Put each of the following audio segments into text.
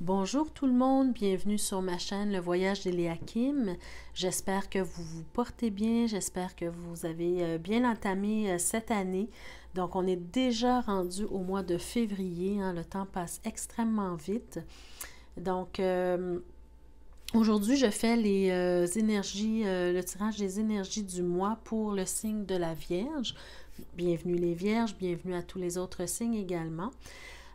Bonjour tout le monde, bienvenue sur ma chaîne Le Voyage d'Eliakim. J'espère que vous vous portez bien, j'espère que vous avez euh, bien entamé euh, cette année. Donc on est déjà rendu au mois de février, hein, le temps passe extrêmement vite. Donc euh, aujourd'hui je fais les énergies, le tirage des énergies du mois pour le signe de la Vierge. Bienvenue les Vierges, bienvenue à tous les autres signes également.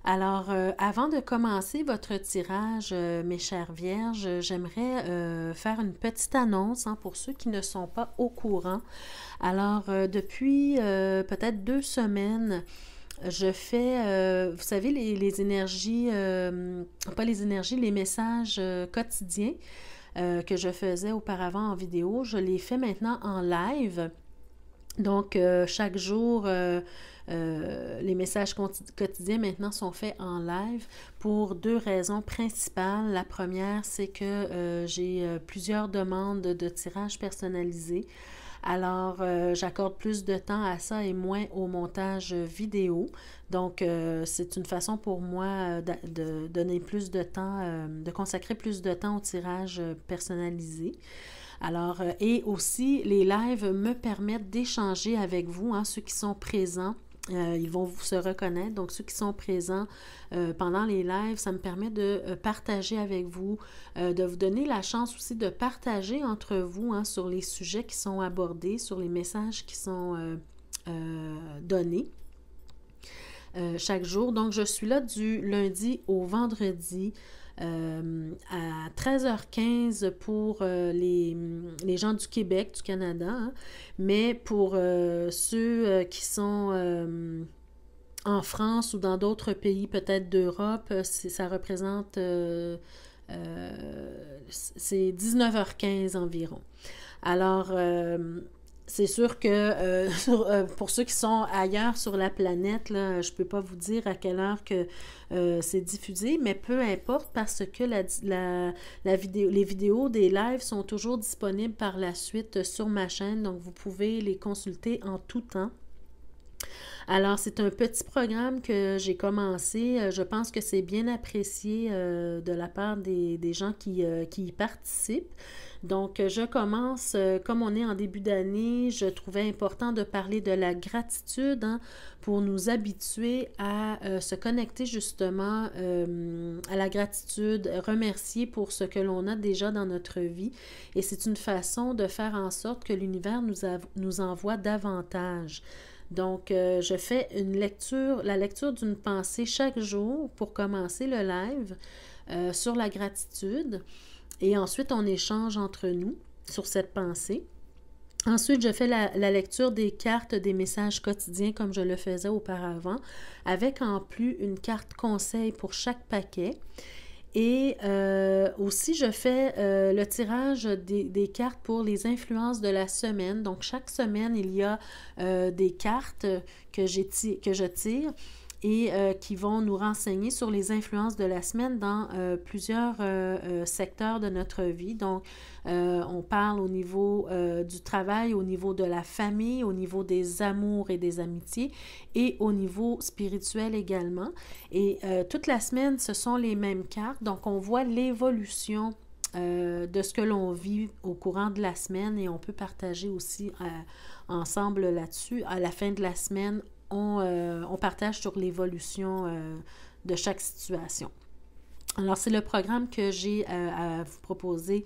Alors, euh, avant de commencer votre tirage, euh, mes chères vierges, j'aimerais euh, faire une petite annonce hein, pour ceux qui ne sont pas au courant. Alors, depuis peut-être deux semaines, je fais, vous savez, les, les énergies, pas les énergies, les messages quotidiens que je faisais auparavant en vidéo, je les fais maintenant en live. Donc, chaque jour euh, les messages quotidiens maintenant sont faits en live pour deux raisons principales. La première, c'est que euh, j'ai euh, plusieurs demandes de tirage personnalisé. Alors, j'accorde plus de temps à ça et moins au montage vidéo. Donc, c'est une façon pour moi de, donner plus de temps, de consacrer plus de temps au tirage personnalisé. Alors, et aussi, les lives me permettent d'échanger avec vous, hein, ceux qui sont présents euh, ils vont vous se reconnaître. Donc, ceux qui sont présents euh, pendant les lives, ça me permet de euh, partager avec vous, de vous donner la chance aussi de partager entre vous hein, sur les sujets qui sont abordés, sur les messages qui sont donnés. chaque jour. Donc, je suis là du lundi au vendredi euh, à 13h15 pour euh, les, gens du Québec, du Canada, hein, mais pour euh, ceux qui sont en France ou dans d'autres pays peut-être d'Europe, ça représente... c'est 19h15 environ. Alors, c'est sûr que euh, euh, pour ceux qui sont ailleurs sur la planète, je ne peux pas vous dire à quelle heure que euh, c'est diffusé, mais peu importe parce que les vidéos des lives sont toujours disponibles par la suite sur ma chaîne, donc vous pouvez les consulter en tout temps. Alors, c'est un petit programme que j'ai commencé. Euh, je pense que c'est bien apprécié euh, de la part des, gens qui, euh, qui, y participent. Donc, je commence, comme on est en début d'année, je trouvais important de parler de la gratitude hein, pour nous habituer à se connecter justement à la gratitude, remercier pour ce que l'on a déjà dans notre vie. Et c'est une façon de faire en sorte que l'univers nous, nous envoie davantage. Donc, euh, je fais une lecture, la lecture d'une pensée chaque jour pour commencer le live euh, sur la gratitude. Et ensuite, on échange entre nous sur cette pensée. Ensuite, je fais la, lecture des cartes des messages quotidiens comme je le faisais auparavant, avec en plus une carte conseil pour chaque paquet. Et euh, aussi, je fais euh, le tirage des, cartes pour les influences de la semaine. Donc, chaque semaine, il y a euh, des cartes que, que je tire et qui vont nous renseigner sur les influences de la semaine dans plusieurs secteurs de notre vie. Donc, euh, on parle au niveau euh, du travail, au niveau de la famille, au niveau des amours et des amitiés et au niveau spirituel également. Et euh, toute la semaine, ce sont les mêmes cartes. Donc, on voit l'évolution de ce que l'on vit au courant de la semaine et on peut partager aussi ensemble là-dessus. À la fin de la semaine, on, partage sur l'évolution de chaque situation. Alors, c'est le programme que j'ai à vous proposer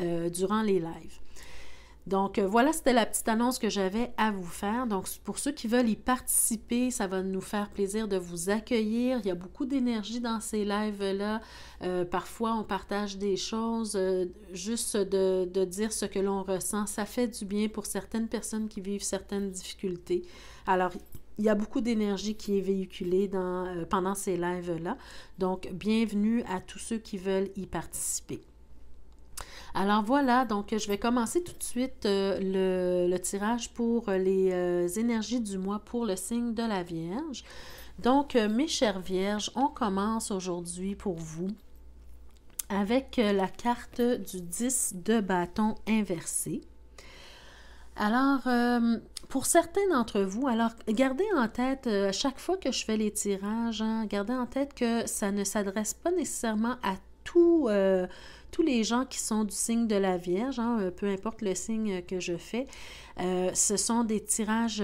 euh, durant les lives. Donc euh, voilà, c'était la petite annonce que j'avais à vous faire. Donc pour ceux qui veulent y participer, ça va nous faire plaisir de vous accueillir. Il y a beaucoup d'énergie dans ces lives-là. Euh, parfois, on partage des choses, juste de, dire ce que l'on ressent. Ça fait du bien pour certaines personnes qui vivent certaines difficultés. Alors, il y a beaucoup d'énergie qui est véhiculée dans, pendant ces lives-là. Donc, bienvenue à tous ceux qui veulent y participer. Alors voilà, donc je vais commencer tout de suite euh, le, tirage pour euh, les euh, énergies du mois pour le signe de la Vierge. Donc, mes chères Vierges, on commence aujourd'hui pour vous avec la carte du 10 de bâton inversé. Alors, pour certains d'entre vous, alors gardez en tête, à chaque fois que je fais les tirages, hein, gardez en tête que ça ne s'adresse pas nécessairement à tout, tous les gens qui sont du signe de la Vierge, hein, euh, peu importe le signe euh, que je fais, euh, ce sont des tirages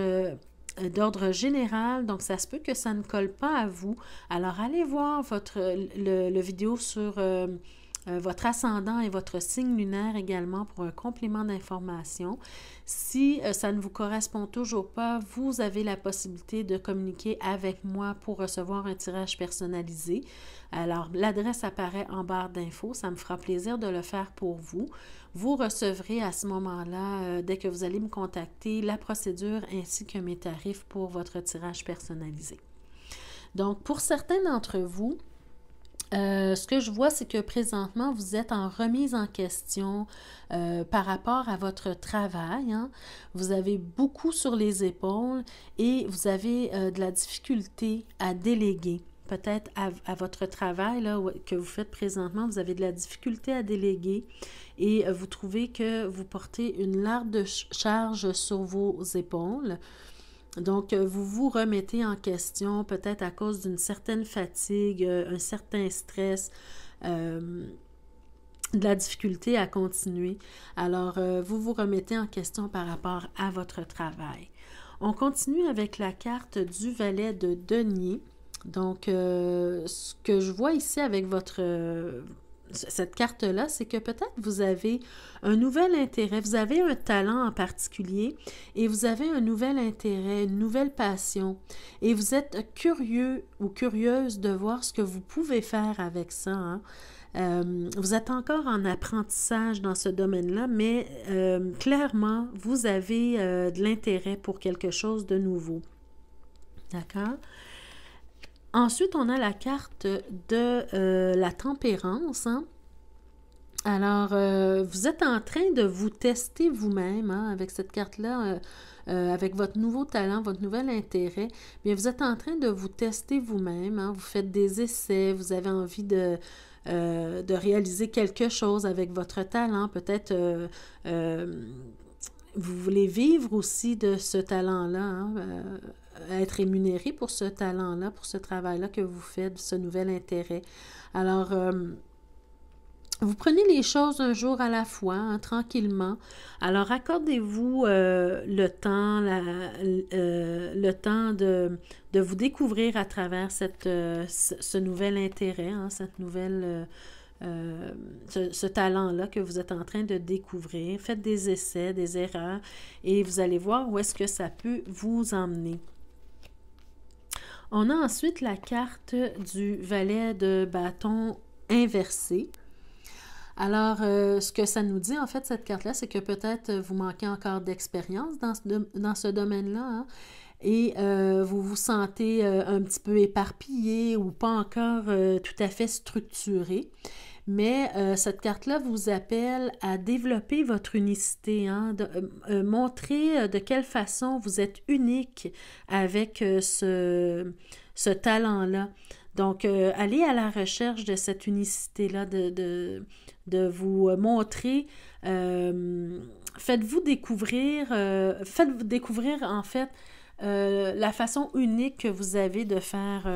d'ordre général, donc ça se peut que ça ne colle pas à vous. Alors allez voir votre, le, vidéo sur euh, votre ascendant et votre signe lunaire également pour un complément d'information. Si euh, ça ne vous correspond toujours pas, vous avez la possibilité de communiquer avec moi pour recevoir un tirage personnalisé. Alors, l'adresse apparaît en barre d'infos. Ça me fera plaisir de le faire pour vous. Vous recevrez à ce moment-là, euh, dès que vous allez me contacter, la procédure ainsi que mes tarifs pour votre tirage personnalisé. Donc, pour certains d'entre vous, euh, ce que je vois, c'est que présentement, vous êtes en remise en question euh, par rapport à votre travail. Hein. Vous avez beaucoup sur les épaules et vous avez euh, de la difficulté à déléguer. Peut-être à, votre travail que vous faites présentement, vous avez de la difficulté à déléguer et vous trouvez que vous portez une large charge sur vos épaules. Donc, euh, vous vous remettez en question, peut-être à cause d'une certaine fatigue, euh, un certain stress, euh, de la difficulté à continuer. Alors, vous vous remettez en question par rapport à votre travail. On continue avec la carte du valet de denier. Donc, ce que je vois ici avec votre, cette carte-là, c'est que peut-être vous avez un nouvel intérêt, vous avez un talent en particulier et vous avez un nouvel intérêt, une nouvelle passion et vous êtes curieux ou curieuse de voir ce que vous pouvez faire avec ça. Hein. Euh, vous êtes encore en apprentissage dans ce domaine-là, mais euh, clairement, vous avez euh, de l'intérêt pour quelque chose de nouveau. D'accord? Ensuite, on a la carte de euh, la tempérance. Hein. Alors, euh, vous êtes en train de vous tester vous-même hein, avec cette carte-là, euh, avec votre nouveau talent, votre nouvel intérêt. Bien, vous êtes en train de vous tester vous-même. Hein. vous faites des essais, vous avez envie de, de réaliser quelque chose avec votre talent, peut-être vous voulez vivre aussi de ce talent-là. Hein? être rémunéré pour ce talent-là, pour ce travail-là que vous faites, ce nouvel intérêt. Alors, euh, vous prenez les choses un jour à la fois, hein, tranquillement. Alors, accordez-vous euh, le temps, euh, le temps de, de, vous découvrir à travers cette, ce, nouvel intérêt, hein, cette nouvelle... ce, ce talent-là que vous êtes en train de découvrir. Faites des essais, des erreurs et vous allez voir où est-ce que ça peut vous emmener. On a ensuite la carte du valet de bâton inversé. Alors, euh, ce que ça nous dit, en fait, cette carte-là, c'est que peut-être vous manquez encore d'expérience dans ce, domaine-là. Hein, et euh, vous vous sentez euh, un petit peu éparpillé ou pas encore tout à fait structuré. Mais euh, cette carte-là vous appelle à développer votre unicité, hein, de, euh, euh, montrer de quelle façon vous êtes unique avec ce, talent-là. Donc, allez à la recherche de cette unicité-là, de, vous montrer, faites-vous découvrir, faites-vous découvrir en fait la façon unique que vous avez de faire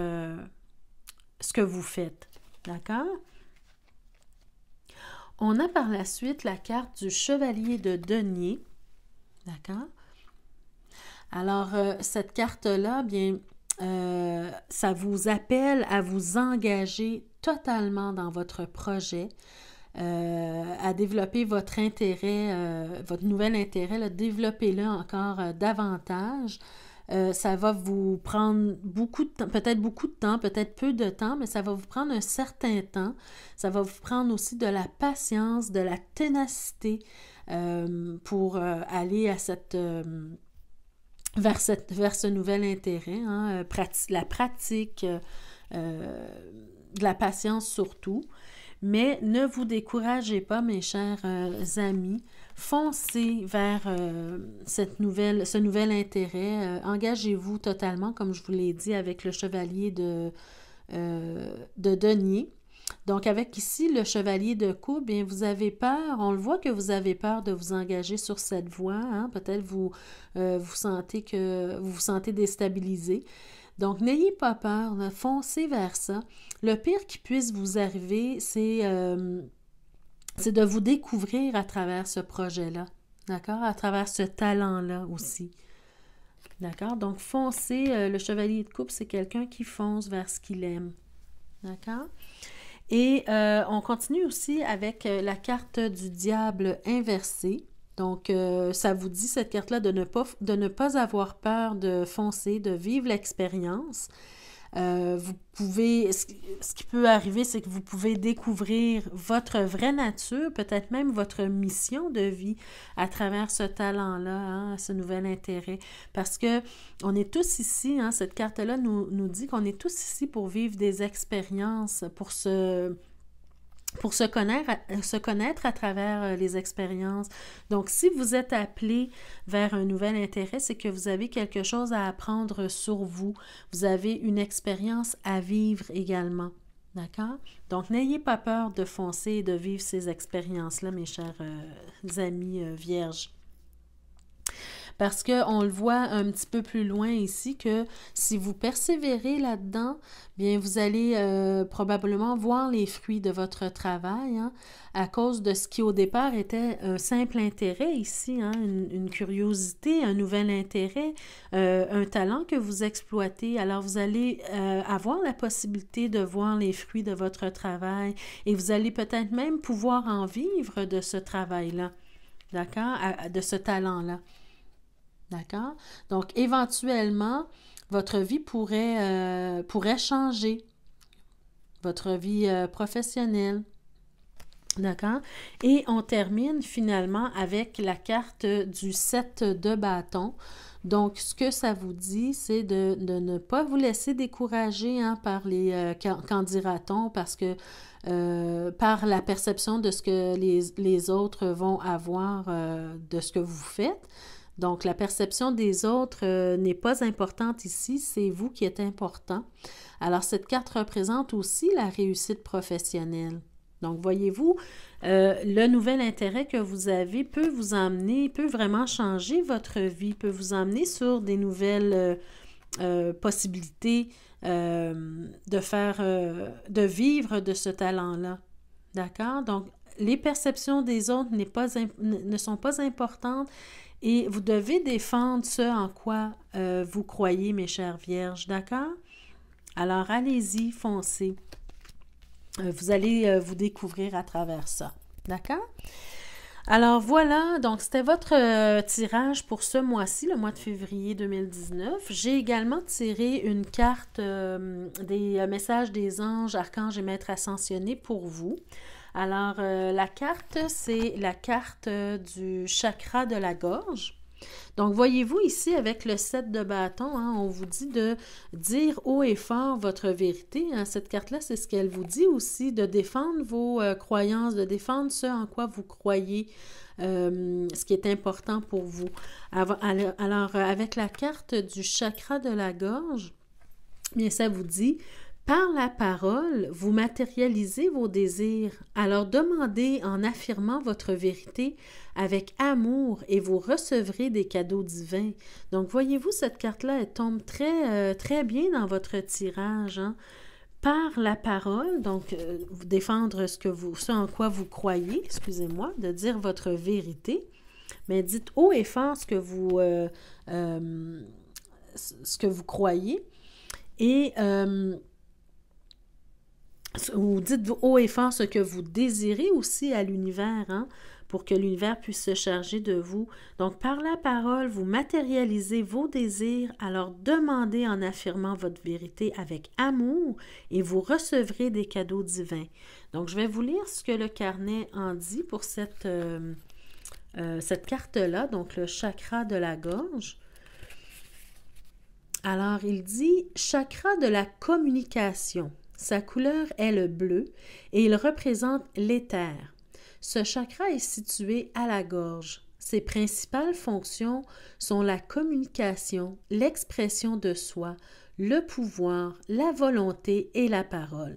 ce que vous faites. D'accord? On a par la suite la carte du chevalier de denier. D'accord? Alors, euh, cette carte-là, bien, euh, ça vous appelle à vous engager totalement dans votre projet, euh, à développer votre intérêt, votre nouvel intérêt, développer le encore davantage. Euh, ça va vous prendre beaucoup de temps, peut-être beaucoup de temps, peut-être peu de temps, mais ça va vous prendre un certain temps. Ça va vous prendre aussi de la patience, de la ténacité euh, pour euh, aller à cette... vers, cette, ce nouvel intérêt, hein, la pratique, de la patience surtout. Mais ne vous découragez pas, mes chers amis foncez vers euh, cette nouvelle, ce nouvel intérêt. Euh, engagez-vous totalement, comme je vous l'ai dit, avec le chevalier de, euh, de denier. Donc, avec ici le chevalier de coupe, bien, vous avez peur, on le voit que vous avez peur de vous engager sur cette voie. Hein. Peut-être vous, vous sentez que vous vous sentez déstabilisé. Donc, n'ayez pas peur, foncez vers ça. Le pire qui puisse vous arriver, c'est c'est de vous découvrir à travers ce projet-là, d'accord? À travers ce talent-là aussi. D'accord? Donc, foncer, euh, le chevalier de coupe, c'est quelqu'un qui fonce vers ce qu'il aime. D'accord? Et euh, on continue aussi avec euh, la carte du diable inversé. Donc, ça vous dit, cette carte-là, de, ne pas, de ne pas avoir peur de foncer, de vivre l'expérience. Euh, vous pouvez, ce, qui peut arriver, c'est que vous pouvez découvrir votre vraie nature, peut-être même votre mission de vie à travers ce talent-là, hein, ce nouvel intérêt. Parce que on est tous ici, hein, cette carte-là nous, nous dit qu'on est tous ici pour vivre des expériences, pour se pour se connaître, à euh, travers euh, les expériences. Donc, si vous êtes appelé vers un nouvel intérêt, c'est que vous avez quelque chose à apprendre sur vous. Vous avez une expérience à vivre également. D'accord? Donc, n'ayez pas peur de foncer et de vivre ces expériences-là, mes chers euh, amis vierges. Parce qu'on le voit un petit peu plus loin ici que si vous persévérez là-dedans, bien vous allez euh, probablement voir les fruits de votre travail hein, à cause de ce qui au départ était un simple intérêt ici, hein, une, curiosité, un nouvel intérêt, euh, un talent que vous exploitez. Alors vous allez euh, avoir la possibilité de voir les fruits de votre travail et vous allez peut-être même pouvoir en vivre de ce travail-là, d'accord, de ce talent-là. D'accord? Donc, éventuellement, votre vie pourrait, euh, pourrait changer, votre vie euh, professionnelle. D'accord? Et on termine finalement avec la carte du 7 de bâton. Donc, ce que ça vous dit, c'est de, ne pas vous laisser décourager hein, par les euh, quand dira-t-on, parce que par la perception de ce que les, les autres vont avoir de ce que vous faites. Donc, la perception des autres euh, n'est pas importante ici, c'est vous qui êtes important. Alors, cette carte représente aussi la réussite professionnelle. Donc, voyez-vous, euh, le nouvel intérêt que vous avez peut vous emmener, peut vraiment changer votre vie, peut vous emmener sur des nouvelles euh, possibilités de faire, de vivre de ce talent-là. D'accord? Donc, les perceptions des autres pas, ne sont pas importantes et vous devez défendre ce en quoi euh, vous croyez, mes chères vierges, d'accord? Alors allez-y, foncez. Euh, vous allez euh, vous découvrir à travers ça, d'accord? Alors voilà, donc c'était votre tirage pour ce mois-ci, le mois de février 2019. J'ai également tiré une carte des messages des anges, archanges et maîtres ascensionnés pour vous. Alors, euh, la carte, c'est la carte euh, du chakra de la gorge. Donc, voyez-vous ici, avec le 7 de bâton, hein, on vous dit de dire haut et fort votre vérité. Hein. Cette carte-là, c'est ce qu'elle vous dit aussi, de défendre vos euh, croyances, de défendre ce en quoi vous croyez, ce qui est important pour vous. Alors, avec la carte du chakra de la gorge, bien, ça vous dit par la parole, vous matérialisez vos désirs, alors demandez en affirmant votre vérité avec amour et vous recevrez des cadeaux divins. Donc voyez-vous, cette carte-là, elle tombe très, euh, très bien dans votre tirage. Hein. Par la parole, donc euh, défendre ce, que vous, en quoi vous croyez, excusez-moi, de dire votre vérité, mais dites haut et fort ce que vous, euh, ce que vous croyez. Et ou dites haut et fort ce que vous désirez aussi à l'univers, hein, pour que l'univers puisse se charger de vous. Donc, par la parole, vous matérialisez vos désirs, alors demandez en affirmant votre vérité avec amour et vous recevrez des cadeaux divins. Donc, je vais vous lire ce que le carnet en dit pour cette, euh, euh, cette carte-là, donc le chakra de la gorge. Alors, il dit chakra de la communication. Sa couleur est le bleu et il représente l'éther. Ce chakra est situé à la gorge. Ses principales fonctions sont la communication, l'expression de soi, le pouvoir, la volonté et la parole.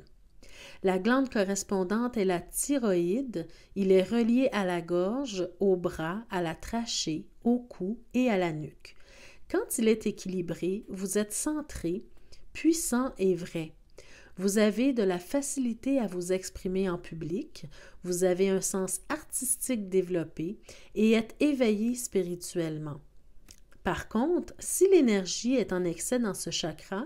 La glande correspondante est la thyroïde. Il est relié à la gorge, au bras, à la trachée, au cou et à la nuque. Quand il est équilibré, vous êtes centré, puissant et vrai. Vous avez de la facilité à vous exprimer en public, vous avez un sens artistique développé et êtes éveillé spirituellement. Par contre, si l'énergie est en excès dans ce chakra,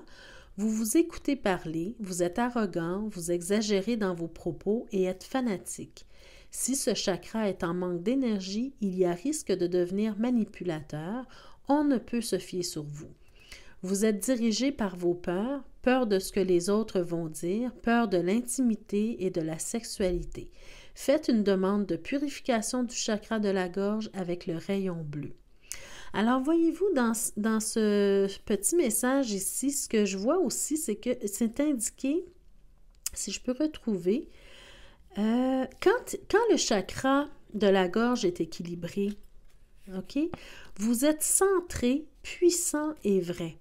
vous vous écoutez parler, vous êtes arrogant, vous exagérez dans vos propos et êtes fanatique. Si ce chakra est en manque d'énergie, il y a risque de devenir manipulateur. On ne peut se fier sur vous. Vous êtes dirigé par vos peurs, peur de ce que les autres vont dire, peur de l'intimité et de la sexualité. Faites une demande de purification du chakra de la gorge avec le rayon bleu. Alors, voyez-vous, dans, ce petit message ici, ce que je vois aussi, c'est que c'est indiqué, si je peux retrouver, euh, quand, quand le chakra de la gorge est équilibré, OK, vous êtes centré, puissant et vrai.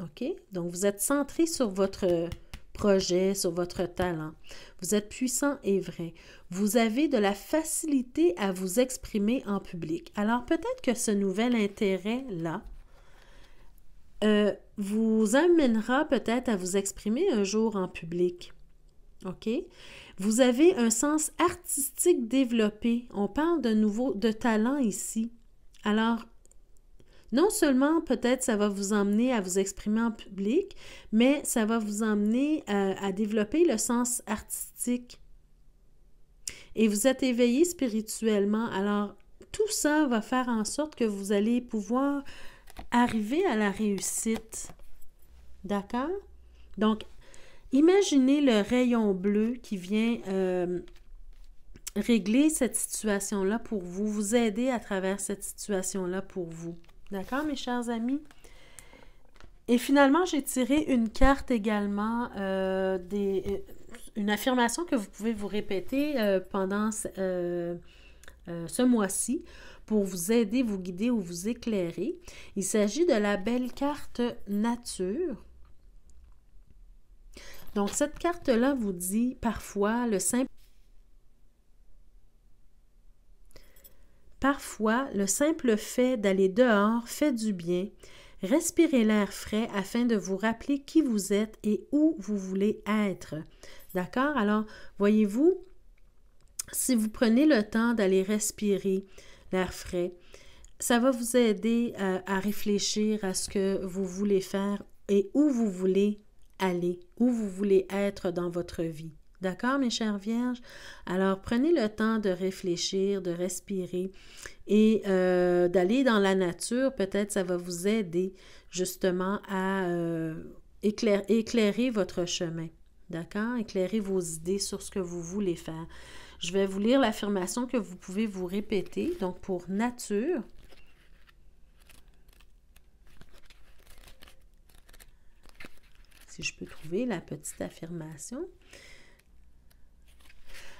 OK? Donc, vous êtes centré sur votre projet, sur votre talent. Vous êtes puissant et vrai. Vous avez de la facilité à vous exprimer en public. Alors, peut-être que ce nouvel intérêt-là euh, vous amènera peut-être à vous exprimer un jour en public. OK? Vous avez un sens artistique développé. On parle de nouveau de talent ici. Alors, non seulement peut-être ça va vous emmener à vous exprimer en public, mais ça va vous emmener euh, à, développer le sens artistique. Et vous êtes éveillé spirituellement. Alors, tout ça va faire en sorte que vous allez pouvoir arriver à la réussite. D'accord? Donc, imaginez le rayon bleu qui vient euh, régler cette situation-là pour vous, vous aider à travers cette situation-là pour vous. D'accord, mes chers amis? Et finalement, j'ai tiré une carte également, euh, des, euh, une affirmation que vous pouvez vous répéter euh, pendant ce mois-ci pour vous aider, vous guider ou vous éclairer. Il s'agit de la belle carte nature. Donc, cette carte-là vous dit parfois le simple Parfois, le simple fait d'aller dehors fait du bien. Respirez l'air frais afin de vous rappeler qui vous êtes et où vous voulez être. D'accord? Alors, voyez-vous, si vous prenez le temps d'aller respirer l'air frais, ça va vous aider euh, à, réfléchir à ce que vous voulez faire et où vous voulez aller, où vous voulez être dans votre vie. D'accord, mes chères vierges? Alors, prenez le temps de réfléchir, de respirer et euh, d'aller dans la nature. Peut-être ça va vous aider justement à euh, éclairer votre chemin. D'accord? Éclairer vos idées sur ce que vous voulez faire. Je vais vous lire l'affirmation que vous pouvez vous répéter. Donc, pour nature, si je peux trouver la petite affirmation.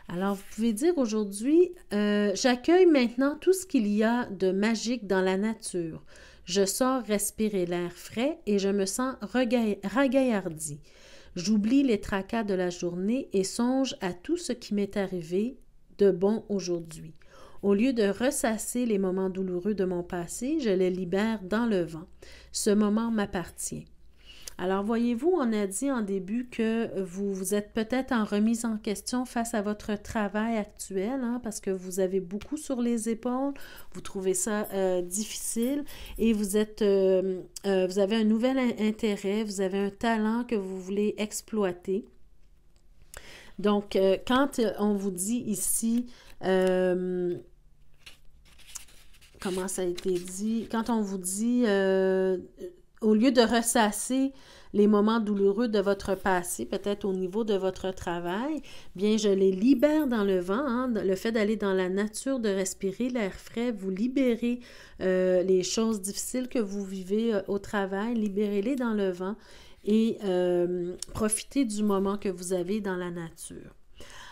Alors, vous pouvez dire aujourd'hui, euh, j'accueille maintenant tout ce qu'il y a de magique dans la nature. Je sors respirer l'air frais et je me sens ragaillardie. J'oublie les tracas de la journée et songe à tout ce qui m'est arrivé de bon aujourd'hui. Au lieu de ressasser les moments douloureux de mon passé, je les libère dans le vent. Ce moment m'appartient. Alors, voyez-vous, on a dit en début que vous, vous êtes peut-être en remise en question face à votre travail actuel, hein, parce que vous avez beaucoup sur les épaules, vous trouvez ça euh, difficile et vous êtes, euh, euh, vous avez un nouvel intérêt, vous avez un talent que vous voulez exploiter. Donc, quand on vous dit ici, comment ça a été dit, quand on vous dit au lieu de ressasser les moments douloureux de votre passé, peut-être au niveau de votre travail, bien je les libère dans le vent. Hein. Le fait d'aller dans la nature, de respirer l'air frais, vous libérez euh, les choses difficiles que vous vivez euh, au travail, libérez-les dans le vent et euh, profitez du moment que vous avez dans la nature.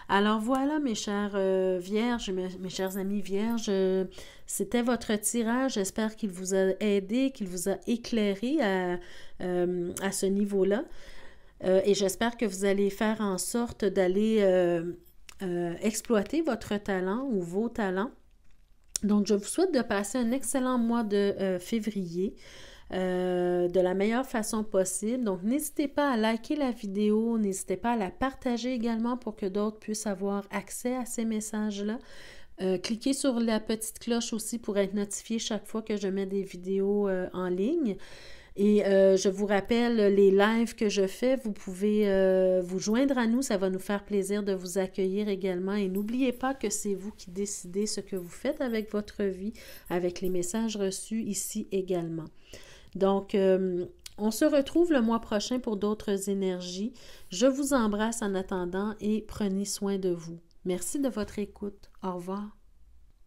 Alors voilà, mes chères vierges, mes, mes, chers amis vierges, c'était votre tirage. J'espère qu'il vous a aidé, qu'il vous a éclairé à, euh, à ce niveau-là. Euh, et j'espère que vous allez faire en sorte d'aller euh, exploiter votre talent ou vos talents. Donc, je vous souhaite de passer un excellent mois de février. de la meilleure façon possible. Donc, n'hésitez pas à liker la vidéo, n'hésitez pas à la partager également pour que d'autres puissent avoir accès à ces messages-là. Euh, cliquez sur la petite cloche aussi pour être notifié chaque fois que je mets des vidéos euh, en ligne. Et euh, je vous rappelle les lives que je fais. Vous pouvez vous joindre à nous. Ça va nous faire plaisir de vous accueillir également. Et n'oubliez pas que c'est vous qui décidez ce que vous faites avec votre vie, avec les messages reçus ici également. Donc, on se retrouve le mois prochain pour d'autres énergies. Je vous embrasse en attendant et prenez soin de vous. Merci de votre écoute. Au revoir.